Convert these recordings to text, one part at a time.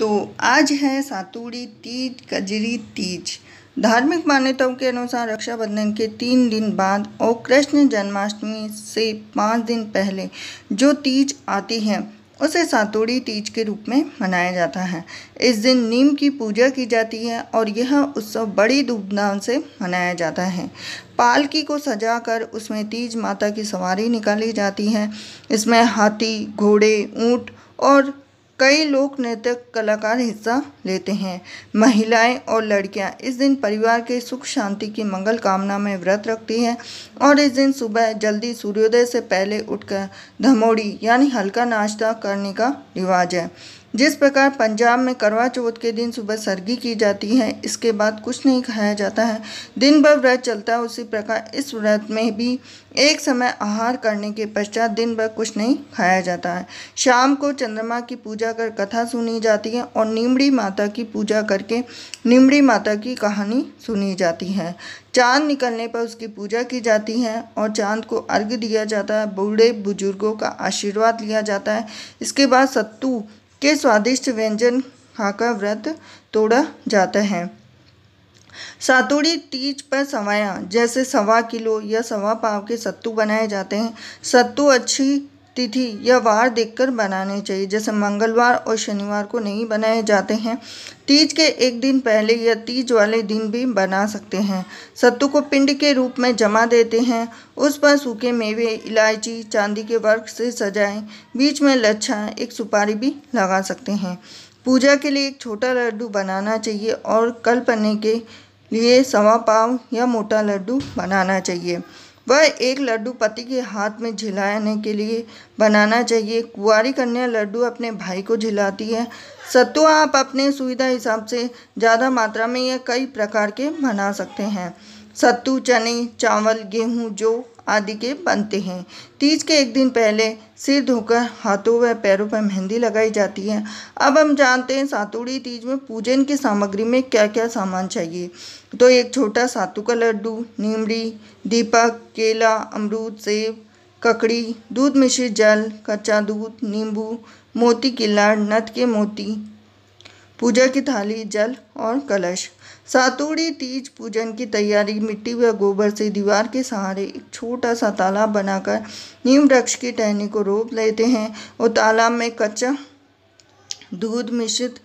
तो आज है सातुड़ी तीज कजरी तीज धार्मिक मान्यताओं के अनुसार रक्षाबंधन के तीन दिन बाद और कृष्ण जन्माष्टमी से पाँच दिन पहले जो तीज आती है उसे सातोड़ी तीज के रूप में मनाया जाता है इस दिन नीम की पूजा की जाती है और यह उत्सव बड़ी धूमधाम से मनाया जाता है पालकी को सजाकर उसमें तीज माता की सवारी निकाली जाती है इसमें हाथी घोड़े ऊँट और कई लोक नृत्य कलाकार हिस्सा लेते हैं महिलाएं और लड़कियां इस दिन परिवार के सुख शांति की मंगल कामना में व्रत रखती हैं और इस दिन सुबह जल्दी सूर्योदय से पहले उठकर धमोड़ी यानी हल्का नाश्ता करने का रिवाज है जिस प्रकार पंजाब में करवा चौथ के दिन सुबह सर्गी की जाती है इसके बाद कुछ नहीं खाया जाता है दिन भर व्रत चलता है उसी प्रकार इस व्रत में भी एक समय आहार करने के पश्चात दिन भर कुछ नहीं खाया जाता है शाम को चंद्रमा की पूजा कर कथा सुनी जाती है और नीमड़ी माता की पूजा करके निमड़ी माता की कहानी सुनी जाती है चांद निकलने पर उसकी पूजा की जाती है और चांद को अर्घ दिया जाता है बूढ़े बुजुर्गों का आशीर्वाद लिया जाता है इसके बाद सत्तू के स्वादिष्ट व्यंजन खाकर व्रत तोड़ा जाता है सातुड़ी तीज पर सवाया जैसे सवा किलो या सवा पाव के सत्तू बनाए जाते हैं सत्तू अच्छी तिथि या वार देखकर बनाने चाहिए जैसे मंगलवार और शनिवार को नहीं बनाए जाते हैं तीज के एक दिन पहले या तीज वाले दिन भी बना सकते हैं सत्तू को पिंड के रूप में जमा देते हैं उस पर सूखे मेवे इलायची चांदी के वर्क से सजाएं बीच में लच्छा एक सुपारी भी लगा सकते हैं पूजा के लिए एक छोटा लड्डू बनाना चाहिए और कल पन्ने के लिए सवा पाव या मोटा लड्डू बनाना चाहिए वह एक लड्डू पति के हाथ में झिलाने के लिए बनाना चाहिए कुआरी कन्या लड्डू अपने भाई को झिलाती है सत्तू आप अपने सुविधा हिसाब से ज़्यादा मात्रा में यह कई प्रकार के बना सकते हैं सत्तू चने चावल गेहूँ जो आदि के बनते हैं तीज के एक दिन पहले सिर धोकर हाथों व पैरों पर मेहंदी लगाई जाती है अब हम जानते हैं सातुड़ी तीज में पूजन की सामग्री में क्या क्या सामान चाहिए तो एक छोटा सातु का लड्डू नीमड़ी दीपक केला अमरूद सेब ककड़ी दूध मिश्रित जल कच्चा दूध नींबू मोती की लाड़ नथ के मोती पूजा की थाली जल और कलश सातुड़ी तीज पूजन की तैयारी मिट्टी व गोबर से दीवार के सहारे एक छोटा सा तालाब बनाकर नीम वृक्ष की टहनी को रोप लेते हैं और तालाब में कच्चा दूध मिश्रित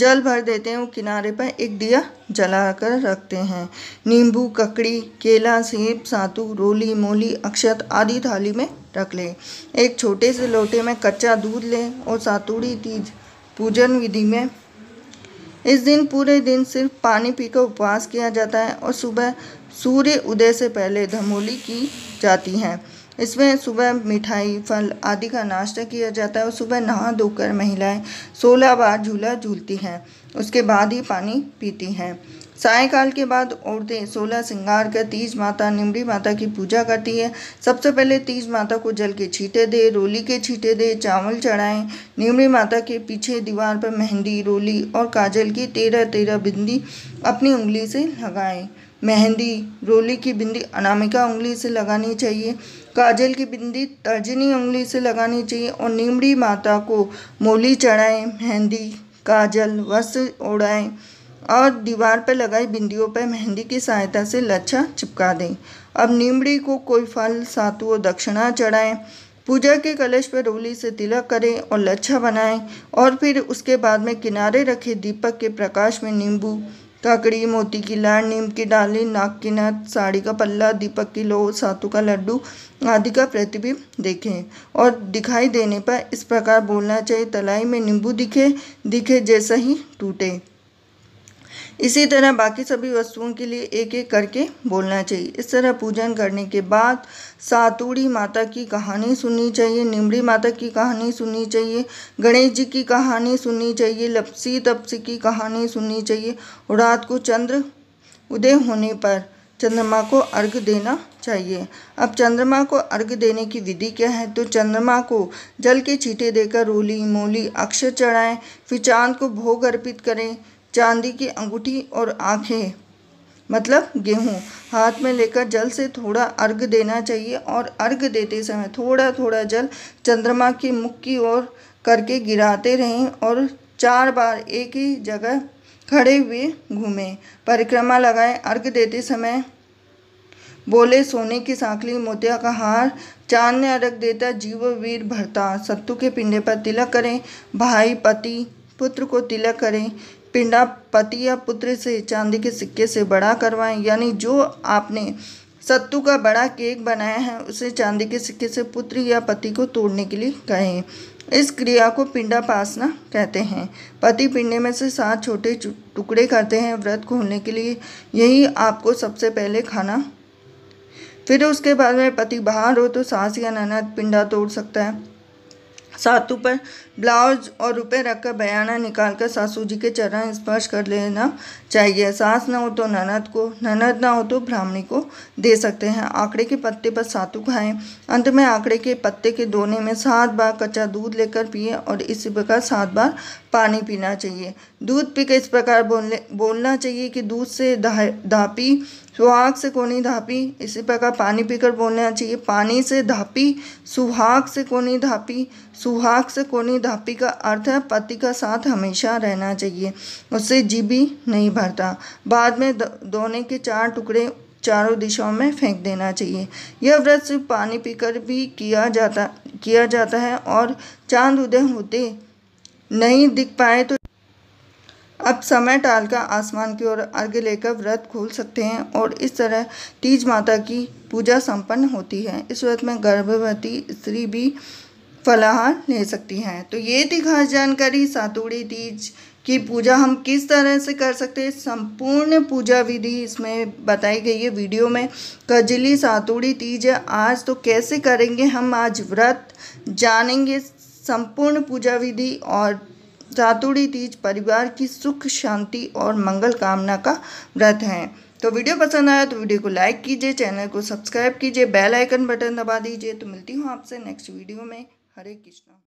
जल भर देते हैं और किनारे पर एक दिया जलाकर रखते हैं नींबू ककड़ी केला सेब सातू रोली मोली अक्षत आदि थाली में रख लें एक छोटे से लोटे में कच्चा दूध लें और सातुड़ी तीज पूजन विधि में इस दिन पूरे दिन सिर्फ पानी पीकर उपवास किया जाता है और सुबह सूर्य उदय से पहले धमोली की जाती है इसमें सुबह मिठाई फल आदि का नाश्ता किया जाता है और सुबह नहा धोकर महिलाएं सोलह बार झूला झूलती हैं उसके बाद ही पानी पीती हैं सायकाल के बाद औरतें सोलह श्रृंगार कर तीज माता निमड़ी माता की पूजा करती है सबसे पहले तीज माता को जल के छींटे दे रोली के छींटे दे चावल चढ़ाएं निमड़ी माता के पीछे दीवार पर मेहंदी रोली और काजल की तेरह तेरह बिंदी अपनी उंगली से लगाएं मेहंदी रोली की बिंदी अनामिका उंगली से लगानी चाहिए काजल की बिंदी तर्जनी उंगली से लगानी चाहिए और निमड़ी माता को मोली चढ़ाएं मेहंदी काजल वस्त्र ओढ़ाएं और दीवार पर लगाई बिंदियों पर मेहंदी की सहायता से लच्छा चिपका दें अब निमड़ी को कोई फल सातु और दक्षिणा चढ़ाएं पूजा के कलश पर रोली से तिलक करें और लच्छा बनाएं और फिर उसके बाद में किनारे रखे दीपक के प्रकाश में नींबू काकड़ी मोती की लाड़ नीम की डाली नाक की नथ साड़ी का पल्ला दीपक की लो सातु का लड्डू आदि का प्रतिबिंब देखें और दिखाई देने पर इस प्रकार बोलना चाहिए तलाई में नींबू दिखे दिखे जैसा ही टूटे इसी तरह बाकी सभी वस्तुओं के लिए एक एक करके बोलना चाहिए इस तरह पूजन करने के बाद सातुड़ी माता की कहानी सुननी चाहिए निमड़ी माता की कहानी सुननी चाहिए गणेश जी की कहानी सुननी चाहिए लपसी तपसी की कहानी सुननी चाहिए और रात को चंद्र उदय होने पर चंद्रमा को अर्घ देना चाहिए अब चंद्रमा को अर्घ देने की विधि क्या है तो चंद्रमा को जल के छीटे देकर रोली मोली अक्षर चढ़ाएं फिर चांद को भोग अर्पित करें चांदी की अंगूठी और आंखें मतलब गेहूँ हाथ में लेकर जल से थोड़ा अर्घ देना चाहिए और अर्घ देते समय थोड़ा थोड़ा जल चंद्रमा के मुख की ओर करके गिराते रहें और चार बार एक ही जगह खड़े हुए घूमें परिक्रमा लगाएं अर्घ देते समय बोले सोने की साखली मोतिया का हार चांद ने अर्घ देता जीव वीर भरता सत्तू के पिंडे पर तिलक करें भाई पति पुत्र को तिलक करें पिंडा पति या पुत्र से चांदी के सिक्के से बड़ा करवाएं यानी जो आपने सत्तू का बड़ा केक बनाया है उसे चांदी के सिक्के से पुत्र या पति को तोड़ने के लिए कहें इस क्रिया को पिंडा पासना कहते हैं पति पिंडे में से सात छोटे टुकड़े करते हैं व्रत खोलने के लिए यही आपको सबसे पहले खाना फिर उसके बाद में पति बाहर हो तो सास या ननद पिंडा तोड़ सकता है सातु पर ब्लाउज और रुपए रखकर बयाना निकालकर सासू जी के चरण स्पर्श कर लेना चाहिए सास ना हो तो ननद को ननद ना हो तो ब्राह्मणी को दे सकते हैं आंकड़े के पत्ते पर सातु खाएं अंत में आंकड़े के पत्ते के दोने में सात बार कच्चा दूध लेकर पिए और इसी प्रकार सात बार पानी पीना चाहिए दूध पीकर इस प्रकार बोलने बोलना चाहिए कि दूध से धापी सुहाग से कोनी धापी इसी प्रकार पानी पीकर बोलना चाहिए पानी से धापी सुहाग से कोनी धापी सुहाग से कोनी धापी धापी का अर्थ है पति का साथ हमेशा रहना चाहिए उससे जी भी नहीं भरता बाद में दोने के चार टुकड़े चारों दिशाओं में फेंक देना चाहिए यह व्रत सिर्फ पानी पीकर भी किया जाता किया जाता है और चांद उदय होते नहीं दिख पाए तो अब समय टालकर आसमान की ओर अर्घ्य लेकर व्रत खोल सकते हैं और इस तरह तीज माता की पूजा संपन्न होती है इस व्रत में गर्भवती स्त्री भी फलाहार ले सकती हैं तो ये थी खास जानकारी सातुड़ी तीज की पूजा हम किस तरह से कर सकते हैं संपूर्ण पूजा विधि इसमें बताई गई है वीडियो में कजली सातुड़ी तीज है आज तो कैसे करेंगे हम आज व्रत जानेंगे संपूर्ण पूजा विधि और सातुड़ी तीज परिवार की सुख शांति और मंगल कामना का व्रत है तो वीडियो पसंद आया तो वीडियो को लाइक कीजिए चैनल को सब्सक्राइब कीजिए बेल आइकन बटन दबा दीजिए तो मिलती हूँ आपसे नेक्स्ट वीडियो में हरे कृष्णा